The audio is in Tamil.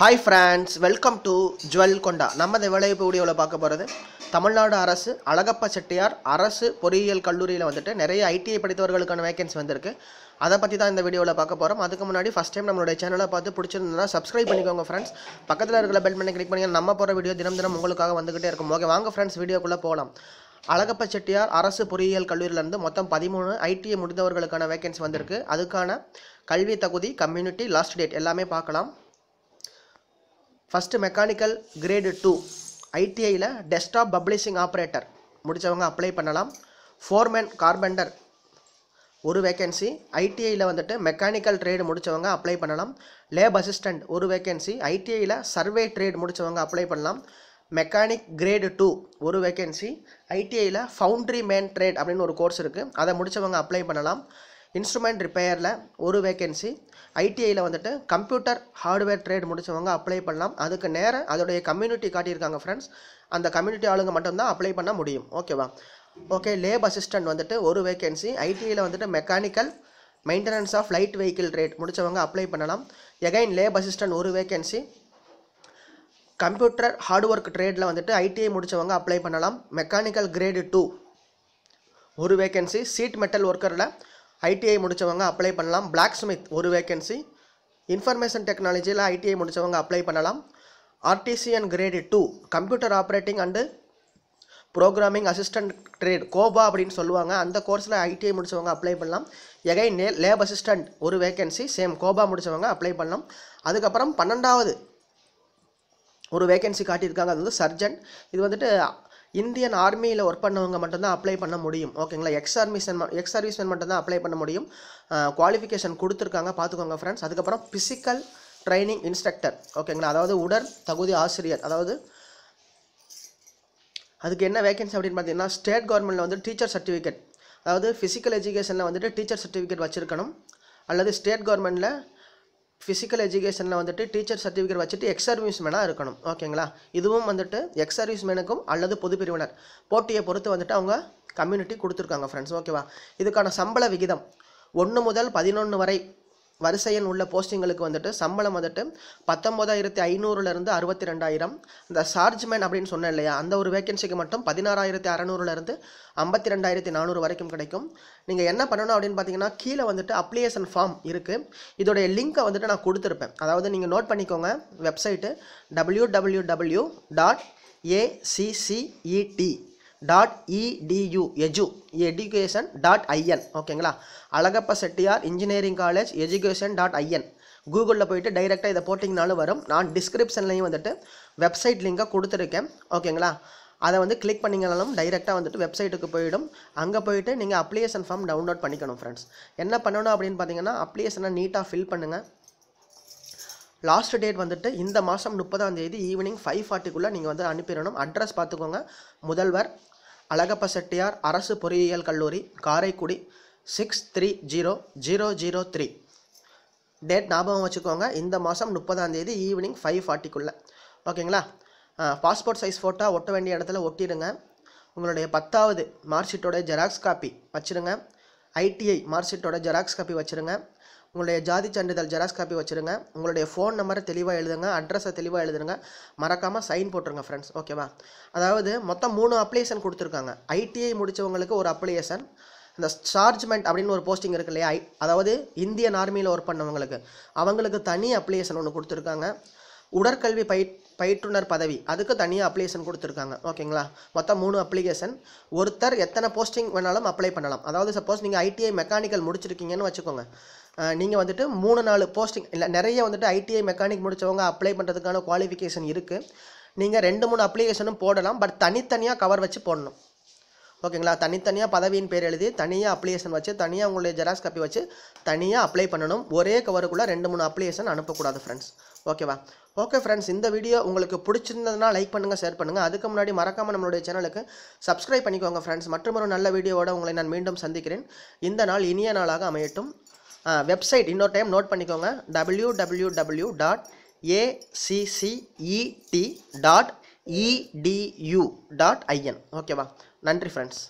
ஹாய் ஃப்ரெண்ட்ஸ் வெல்கம் டு ஜுவல் கொண்டா நம்ம இந்த வேலைவாய்ப்பு வீடியோவில் பார்க்க போகிறது தமிழ்நாடு அரசு அழகப்ப செட்டியார் அரசு பொறியியல் கல்லூரியில் வந்துட்டு நிறைய ஐடிஐ படித்தவர்களுக்கான வேகன்சி வந்திருக்கு அதை பற்றி தான் இந்த வீடியோவில் பார்க்க போகிறோம் அதுக்கு முன்னாடி ஃபஸ்ட் டைம் நம்மளுடைய சேனலை பார்த்து பிடிச்சிருந்ததுன்னா சப்ஸ்கிரைப் பண்ணிக்கோங்க ஃப்ரெண்ட்ஸ் பக்கத்தில் இருக்கிற பெல் பண்ணி கிளிக் பண்ணி நம்ம போகிற வீடியோ தினம் தினம் உங்களுக்காக வந்துகிட்டே இருக்கும் ஓகே வாங்க ஃப்ரெண்ட்ஸ் வீடியோக்குள்ளே போகலாம் அழகப்ப செட்டியார் அரசு பொறியியல் கல்லூரியிலேருந்து மொத்தம் பதிமூணு ஐடிஐ முடிந்தவர்களுக்கான வேகன்சி வந்திருக்கு அதுக்கான கல்வி தகுதி கம்யூனிட்டி லாஸ்ட் டேட் எல்லாமே பார்க்கலாம் ஃபஸ்ட்டு மெக்கானிக்கல் கிரேடு டூ ஐடிஐயில் டெஸ்க்டாப் பப்ளிஷிங் ஆப்ரேட்டர் முடித்தவங்க அப்ளை பண்ணலாம் ஃபோர்மேன் கார்பெண்டர் ஒரு வேக்கன்சி ஐடிஐயில் வந்துட்டு மெக்கானிக்கல் ட்ரேடு முடித்தவங்க அப்ளை பண்ணலாம் லேப் அசிஸ்டண்ட் ஒரு வேக்கன்சி ஐடிஐயில் சர்வே ட்ரேட் முடித்தவங்க அப்ளை பண்ணலாம் மெக்கானிக் கிரேடு டூ ஒரு வேக்கன்சி ஐடிஐயில் ஃபவுண்ட்ரி மேன் ட்ரேட் அப்படின்னு ஒரு கோர்ஸ் இருக்குது அதை முடித்தவங்க அப்ளை பண்ணலாம் இன்ஸ்ட்ருமெண்ட் ரிப்பேரில் ஒரு வேகன்சி ஐடிஐயில் வந்துட்டு கம்ப்யூட்டர் ஹார்ட்வேர் ட்ரேட் முடித்தவங்க அப்ளை பண்ணலாம் அதுக்கு நேரம் அதோடைய கம்யூனிட்டி காட்டியிருக்காங்க ஃப்ரெண்ட்ஸ் அந்த கம்யூனிட்டி ஆளுங்க மட்டும்தான் அப்ளை பண்ண முடியும் ஓகேவா ஓகே லேப் அசிஸ்டன்ட் வந்துட்டு ஒரு வேகன்சி ஐடிஐயில் வந்துட்டு mechanical maintenance of light vehicle rate முடித்தவங்க அப்ளை பண்ணலாம் எகைன் லேப் அசிஸ்டன்ட் ஒரு வேகன்சி கம்ப்யூட்டர் ஹார்ட் ஒர்க் ட்ரேடில் வந்துட்டு ஐடிஐ முடித்தவங்க அப்ளை பண்ணலாம் மெக்கானிக்கல் கிரேடு டூ ஒரு வேகன்சி சீட் மெட்டல் ஒர்க்கரில் ஐடிஐ முடித்தவங்க அப்ளை பண்ணலாம் பிளாக் ஸ்மித் ஒரு வேக்கன்சி இன்ஃபர்மேஷன் டெக்னாலஜியில் ஐடிஐ முடித்தவங்க அப்ளை பண்ணலாம் RTC and grade two computer operating and programming assistant trade COPA அப்படின்னு சொல்லுவாங்க அந்த கோர்ஸில் ஐடிஐ முடித்தவங்க அப்ளை பண்ணலாம் எகைன் நே லேப் அசிஸ்டண்ட் ஒரு வேகன்சி சேம் கோபா முடித்தவங்க அப்ளை பண்ணலாம் அதுக்கப்புறம் பன்னெண்டாவது ஒரு வேகன்சி காட்டியிருக்காங்க அது வந்து சர்ஜன் இது வந்துட்டு இந்தியன் ஆர்மியில் ஒர்க் பண்ணவங்க மட்டும்தான் அப்ளை பண்ண முடியும் ஓகேங்களா எக்ஸ் ஆர்மிஷன் எக்ஸ் சர்வீஸ்மேன் மட்டும்தான் அப்ளை பண்ண முடியும் குவாலிஃபிகேஷன் கொடுத்துருக்காங்க பார்த்துக்கோங்க ஃப்ரெண்ட்ஸ் அதுக்கப்புறம் ஃபிசிக்கல் ட்ரைனிங் இன்ஸ்ட்ரக்டர் ஓகேங்களா அதாவது உடற் தகுதி ஆசிரியர் அதாவது அதுக்கு என்ன வேகன்சி அப்படின்னு பார்த்தீங்கன்னா ஸ்டேட் கவர்மெண்ட்டில் வந்து டீச்சர் சர்டிஃபிகேட் அதாவது ஃபிசிக்கல் எஜுகேஷனில் வந்துட்டு டீச்சர் சர்டிஃபிகேட் வச்சுருக்கணும் அல்லது ஸ்டேட் கவர்மெண்ட்டில் ஃபிசிக்கல் எஜுகேஷனில் வந்துட்டு டீச்சர் சர்டிஃபிகேட் வச்சுட்டு எக்ஸ் சர்வீஸ் மேனாக இருக்கணும் ஓகேங்களா இதுவும் வந்துட்டு எக்ஸ் சர்வீஸ் மேனுக்கும் அல்லது பொது பிரிவினர் போட்டியை பொறுத்து வந்துட்டு அவங்க கம்யூனிட்டி கொடுத்துருக்காங்க ஃப்ரெண்ட்ஸ் ஓகேவா இதுக்கான சம்பள விகிதம் ஒன்று முதல் பதினொன்று வரை வரிசையன் உள்ள போஸ்டிங்களுக்கு வந்துட்டு சம்பளம் வந்துட்டு பத்தொம்போதாயிரத்தி ஐநூறுலேருந்து அறுபத்தி ரெண்டாயிரம் இந்த சார்ஜ்மேன் அப்படின்னு சொன்னேன் இல்லையா அந்த ஒரு வேக்கன்சிக்கு மட்டும் பதினாறாயிரத்தி அறநூறுலேருந்து ஐம்பத்தி ரெண்டாயிரத்தி நானூறு வரைக்கும் கிடைக்கும் நீங்கள் என்ன பண்ணணும் அப்படின்னு பார்த்தீங்கன்னா கீழே வந்துட்டு அப்ளிகேஷன் ஃபார்ம் இருக்குது இதோடைய லிங்க்கை வந்துட்டு நான் கொடுத்துருப்பேன் அதாவது நீங்கள் நோட் பண்ணிக்கோங்க website W W W dot ACCET dot edu edu education dot IN ஓகேங்களா Alagappa Chettiar engineering college education dot IN கூகுளில் போயிட்டு டைரெக்டாக இதை போட்டிங்கனாலும் வரும் நான் டிஸ்கிரிப்ஷன்லையும் வந்துட்டு வெப்சைட் லிங்கை கொடுத்துருக்கேன் ஓகேங்களா அதை வந்து கிளிக் பண்ணிங்கனாலும் டைரெக்டாக வந்துட்டு வெப்சைட்டுக்கு போயிடும் அங்கே போயிட்டு நீங்கள் அப்ளிகேஷன் ஃபார்ம் டவுன்லோட் பண்ணிக்கணும் ஃப்ரெண்ட்ஸ் என்ன பண்ணணும் அப்படின்னு பார்த்தீங்கன்னா அப்ளிகேஷனை நீட்டாக ஃபில் பண்ணுங்கள் லாஸ்ட் டேட் வந்துட்டு இந்த மாதம் முப்பதாம் தேதி ஈவினிங் ஃபைவ் ஃபார்ட்டிக்குள்ளே நீங்கள் வந்து அனுப்பிடணும் அட்ரஸ் பார்த்துக்கோங்க முதல்வர் அழகப்ப செட்டியார் அரசு பொறியியல் கல்லூரி Karaikudi six three zero zero zero three date ஞாபகம் வச்சுக்கோங்க இந்த மாதம் முப்பதாம் தேதி ஈவினிங் ஃபைவ் ஃபார்ட்டிக்குள்ளே ஓகேங்களா பாஸ்போர்ட் சைஸ் ஃபோட்டோ ஒட்ட வேண்டிய இடத்துல ஒட்டிடுங்க உங்களுடைய பத்தாவது மார்க் ஷீட்டோடைய ஜெராக்ஸ் காப்பி வச்சுருங்க ஐடிஐ மார்க்ஷீட்டோட ஜெராக்ஸ் காப்பி வச்சுருங்க உங்களுடைய ஜாதி சான்றிதழ் ஜெராக்ஸ் காப்பி வச்சுருங்க உங்களுடைய ஃபோன் நம்பரை தெளிவாக எழுதுங்க அட்ரஸை தெளிவாக எழுதுங்க மறக்காமல் சைன் போட்டுருங்க ஃப்ரெண்ட்ஸ் ஓகேவா அதாவது மொத்தம் மூணு அப்ளிகேஷன் கொடுத்துருக்காங்க ஐடிஐ முடித்தவங்களுக்கு ஒரு அப்ளிகேஷன் இந்த சார்ஜ்மெண்ட் அப்படின்னு ஒரு போஸ்டிங் இருக்கு இல்லையா அதாவது இந்தியன் ஆர்மியில் ஒர்க் பண்ணவங்களுக்கு அவங்களுக்கு தனி அப்ளிகேஷன் ஒன்று கொடுத்துருக்காங்க உடற்கல்வி பயிற் பயிற்றுனர் பதவி அதுக்கு தனியாக அப்ளிகேஷன் கொடுத்துருக்காங்க ஓகேங்களா மொத்தம் மூணு அப்ளிகேஷன் ஒருத்தர் எத்தனை போஸ்டிங் வேணாலும் அப்ளை பண்ணலாம் அதாவது சப்போஸ் நீங்கள் ஐடிஐ மெக்கானிக்கல் முடிச்சிருக்கீங்கன்னு வச்சுக்கோங்க நீங்கள் வந்துட்டு மூணு நாலு போஸ்டிங் இல்லை நிறைய வந்துட்டு ஐடிஐ மெக்கானிக் முடித்தவங்க அப்ளை பண்ணுறதுக்கான குவாலிஃபிகேஷன் இருக்குது நீங்கள் ரெண்டு மூணு அப்ளிகேஷனும் போடலாம் பட் தனித்தனியாக கவர் வச்சு போடணும் ஓகேங்களா தனித்தனியாக பதவியின் பேர் எழுதி தனியாக அப்ளிகேஷன் வச்சு தனியாக உங்களுடைய ஜெராக்ஸ் காப்பி வச்சு தனியாக அப்ளை பண்ணணும் ஒரே கவருக்குள்ளே ரெண்டு மூணு அப்ளிகேஷன் அனுப்பக்கூடாது ஃப்ரெண்ட்ஸ் ஓகேவா ஓகே ஃப்ரெண்ட்ஸ் இந்த வீடியோ உங்களுக்கு பிடிச்சிருந்ததுனால் லைக் பண்ணுங்கள் ஷேர் பண்ணுங்கள் அதுக்கு முன்னாடி மறக்காமல் நம்மளுடைய சேனலுக்கு சப்ஸ்கிரைப் பண்ணிக்கோங்க ஃப்ரெண்ட்ஸ் மற்றும் ஒரு நல்ல வீடியோவோட உங்களை நான் மீண்டும் சந்திக்கிறேன் இந்த நாள் இனிய நாளாக அமையட்டும் வெப்சைட் இன்னொரு டைம் நோட் பண்ணிக்கோங்க W W W dot ACCET dot edu dot IN ஓகேவா நன்றி ஃப்ரெண்ட்ஸ்